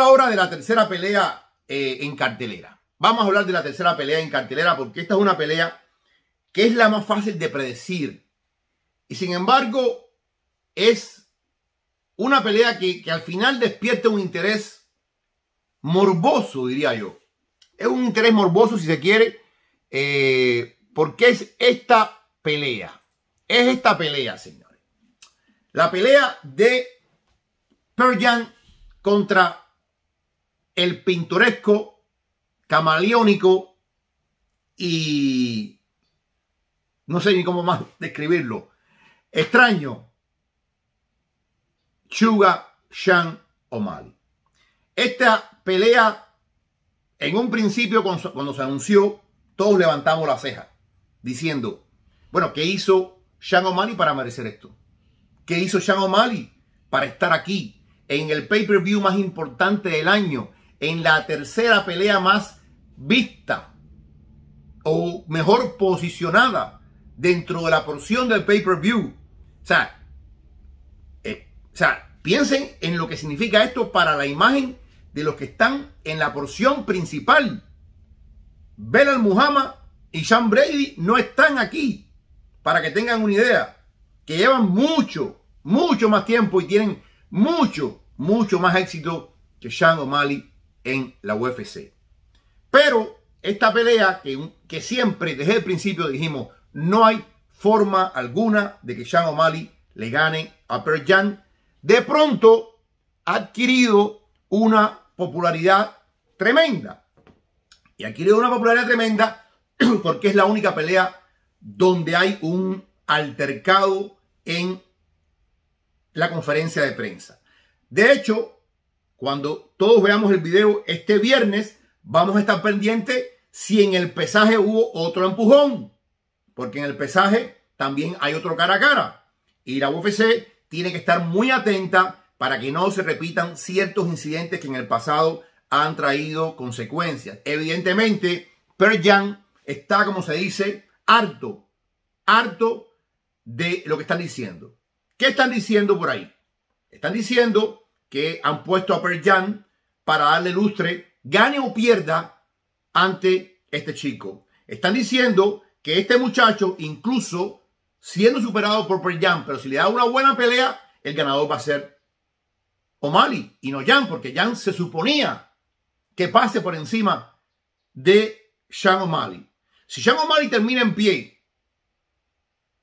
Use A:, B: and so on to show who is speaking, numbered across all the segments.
A: ahora la hora de la tercera pelea eh, en cartelera. Vamos a hablar de la tercera pelea en cartelera porque esta es una pelea que es la más fácil de predecir. Y sin embargo, es una pelea que, al final despierta un interés morboso, diría yo. Es un interés morboso, si se quiere, eh, porque es esta pelea. Es esta pelea, señores. La pelea de Perjan contra el pintoresco, camaleónico y no sé ni cómo más describirlo. Extraño. Chuga Shan O'Malley. Esta pelea, en un principio, cuando se anunció, todos levantamos la ceja, diciendo, bueno, ¿qué hizo Shan O'Malley para merecer esto? ¿Qué hizo Shan O'Malley para estar aquí en el pay-per-view más importante del año, en la tercera pelea más vista o mejor posicionada dentro de la porción del pay-per-view. Eh, o sea, piensen en lo que significa esto para la imagen de los que están en la porción principal. Belal Muhammad y Sean Brady no están aquí, para que tengan una idea, que llevan mucho, mucho más tiempo y tienen mucho, mucho más éxito que Sean O'Malley en la UFC. Pero esta pelea que, siempre desde el principio dijimos, no hay forma alguna de que Sean O'Malley le gane a Jan, de pronto ha adquirido una popularidad tremenda. Y ha adquirido una popularidad tremenda porque es la única pelea donde hay un altercado en la conferencia de prensa. De hecho, cuando todos veamos el video este viernes, vamos a estar pendientes si en el pesaje hubo otro empujón. Porque en el pesaje también hay otro cara a cara. Y la UFC tiene que estar muy atenta para que no se repitan ciertos incidentes que en el pasado han traído consecuencias. Evidentemente, Perjan está, como se dice, harto, harto de lo que están diciendo. ¿Qué están diciendo por ahí? Están diciendo que han puesto a Perjan para darle lustre, gane o pierda ante este chico. Están diciendo que este muchacho, incluso siendo superado por Per Jan, pero si le da una buena pelea, el ganador va a ser O'Malley y no Jan, porque Jan se suponía que pase por encima de Sean O'Malley. Si Sean O'Malley termina en pie,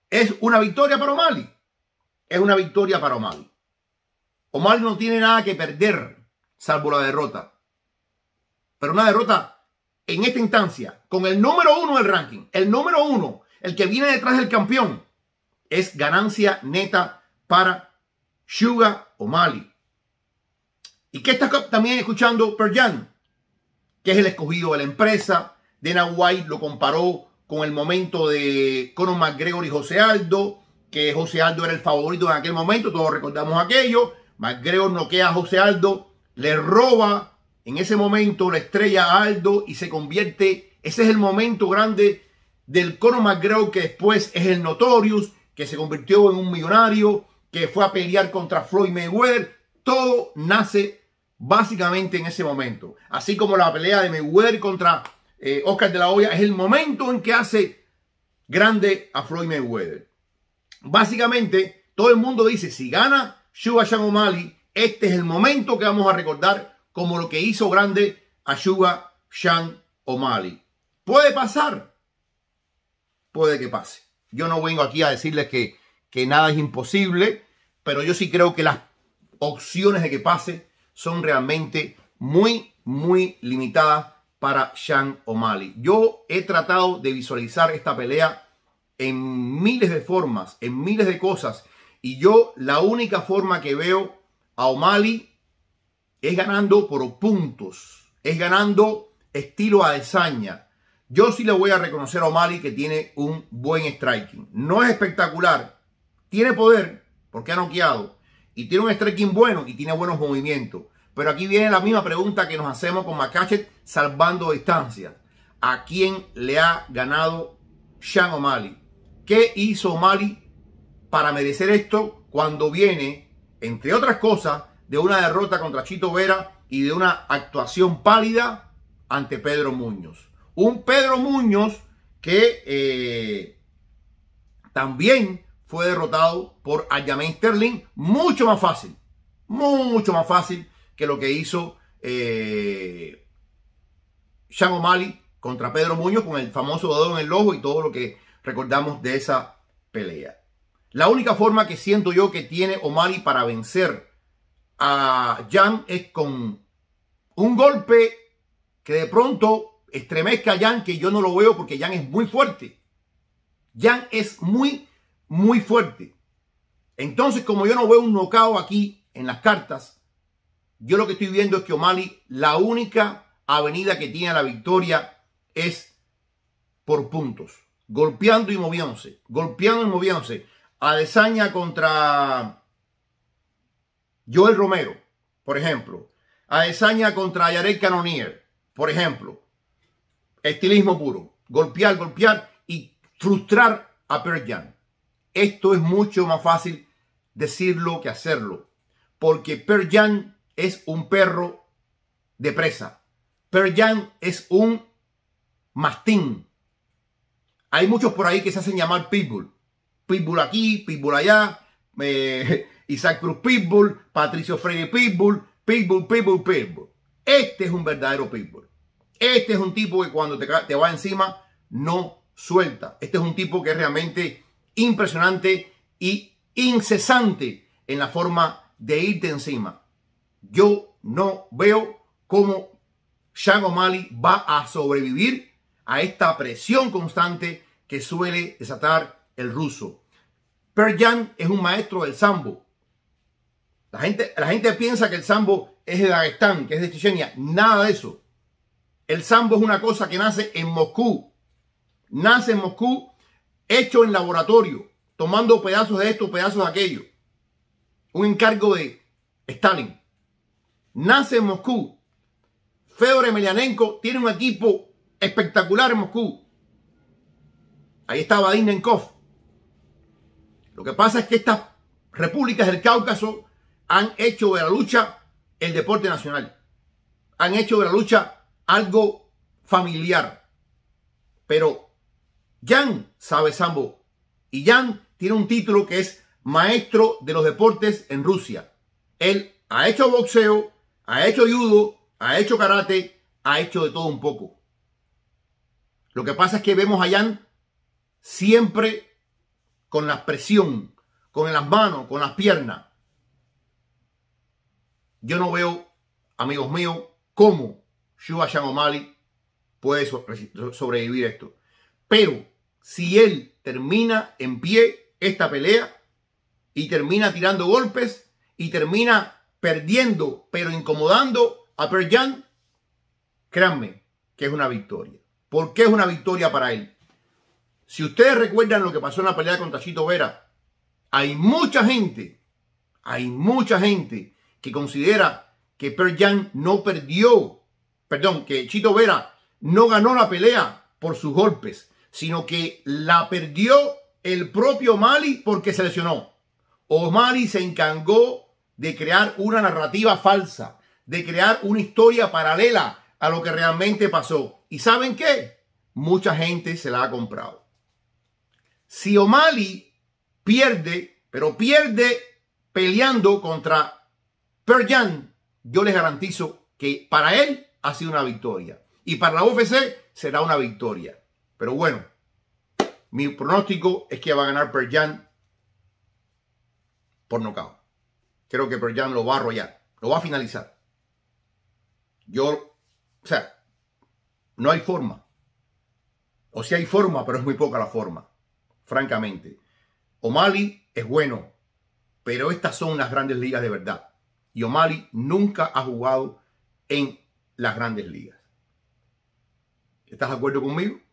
A: es una victoria para O'Malley. Es una victoria para O'Malley. Omar no tiene nada que perder, salvo la derrota. Pero una derrota en esta instancia, con el número uno del ranking, el número uno, el que viene detrás del campeón, es ganancia neta para Suga O'Malley. ¿Y que está también escuchando Perjan? Que es el escogido de la empresa. Dana White lo comparó con el momento de Conor McGregor y José Aldo, que José Aldo era el favorito en aquel momento, todos recordamos aquello. McGregor noquea a José Aldo, le roba en ese momento la estrella a Aldo y se convierte, ese es el momento grande del Conor McGregor que después es el Notorious, que se convirtió en un millonario, que fue a pelear contra Floyd Mayweather, todo nace básicamente en ese momento. Así como la pelea de Mayweather contra eh, Oscar de la Hoya es el momento en que hace grande a Floyd Mayweather. Básicamente, todo el mundo dice, si gana Shuba Shan este es el momento que vamos a recordar como lo que hizo grande a Shuba Shan O'Malley. Puede pasar, puede que pase. Yo no vengo aquí a decirles que, nada es imposible, pero yo sí creo que las opciones de que pase son realmente muy, muy limitadas para Shan O'Malley. Yo he tratado de visualizar esta pelea en miles de formas, en miles de cosas, y yo la única forma que veo a O'Malley es ganando por puntos, es ganando estilo a desaña. Yo sí le voy a reconocer a O'Malley que tiene un buen striking. No es espectacular, tiene poder porque ha noqueado y tiene un striking bueno y tiene buenos movimientos. Pero aquí viene la misma pregunta que nos hacemos con Macachet salvando distancia. ¿A quién le ha ganado Sean O'Malley? ¿Qué hizo O'Malley para merecer esto cuando viene, entre otras cosas, de una derrota contra Chito Vera y de una actuación pálida ante Pedro Muñoz. Un Pedro Muñoz que eh, también fue derrotado por Ayamén Sterling, mucho más fácil, mucho más fácil que lo que hizo eh, Sean O'Malley contra Pedro Muñoz con el famoso dedo en el ojo y todo lo que recordamos de esa pelea. La única forma que siento yo que tiene O'Malley para vencer a Jan es con un golpe que de pronto estremezca a Jan, que yo no lo veo porque Jan es muy fuerte. Jan es muy, muy fuerte. Entonces, como yo no veo un nocao aquí en las cartas, yo lo que estoy viendo es que O'Malley, la única avenida que tiene a la victoria es por puntos, golpeando y moviéndose, golpeando y moviéndose. Adesaña contra Joel Romero, por ejemplo. Adesaña contra Yarek Canonier, por ejemplo. Estilismo puro. Golpear, golpear y frustrar a Perjan. Esto es mucho más fácil decirlo que hacerlo. Porque Perjan es un perro de presa. Perjan es un mastín. Hay muchos por ahí que se hacen llamar pitbull. Pitbull aquí, Pitbull allá, eh, Isaac Cruz Pitbull, Patricio Freire Pitbull, Pitbull, Pitbull, Pitbull. Este es un verdadero Pitbull. Este es un tipo que cuando te, te va encima no suelta. Este es un tipo que es realmente impresionante y incesante en la forma de irte encima. Yo no veo cómo Sean O'Malley va a sobrevivir a esta presión constante que suele desatar el ruso. Per es un maestro del sambo. La gente, la gente piensa que el sambo es de Dagestán, que es de Chechenia. Nada de eso. El sambo es una cosa que nace en Moscú. Nace en Moscú, hecho en laboratorio, tomando pedazos de esto, pedazos de aquello. Un encargo de Stalin. Nace en Moscú. Fedor Emelianenko tiene un equipo espectacular en Moscú. Ahí estaba Dinenkov lo que pasa es que estas repúblicas del Cáucaso han hecho de la lucha el deporte nacional. Han hecho de la lucha algo familiar. Pero Jan sabe sambo y Jan tiene un título que es maestro de los deportes en Rusia. Él ha hecho boxeo, ha hecho judo, ha hecho karate, ha hecho de todo un poco. Lo que pasa es que vemos a Jan siempre con la presión, con las manos, con las piernas. Yo no veo, amigos míos, cómo Shua Shan O'Malley puede sobrevivir a esto. Pero si él termina en pie esta pelea y termina tirando golpes y termina perdiendo, pero incomodando a Perjan, créanme que es una victoria. ¿Por qué es una victoria para él? Si ustedes recuerdan lo que pasó en la pelea con Chito Vera, hay mucha gente, hay mucha gente que considera que Per no perdió, perdón, que Chito Vera no ganó la pelea por sus golpes, sino que la perdió el propio Mali porque se lesionó. O Mali se encargó de crear una narrativa falsa, de crear una historia paralela a lo que realmente pasó. ¿Y saben qué? Mucha gente se la ha comprado si O'Malley pierde, pero pierde peleando contra Perjan, yo les garantizo que para él ha sido una victoria. Y para la UFC será una victoria. Pero bueno, mi pronóstico es que va a ganar Perjan por nocaut. Creo que Perjan lo va a arrollar, lo va a finalizar. Yo, o sea, no hay forma. O si hay forma, pero es muy poca la forma francamente. O'Malley es bueno, pero estas son las grandes ligas de verdad. Y O'Malley nunca ha jugado en las grandes ligas. ¿Estás de acuerdo conmigo?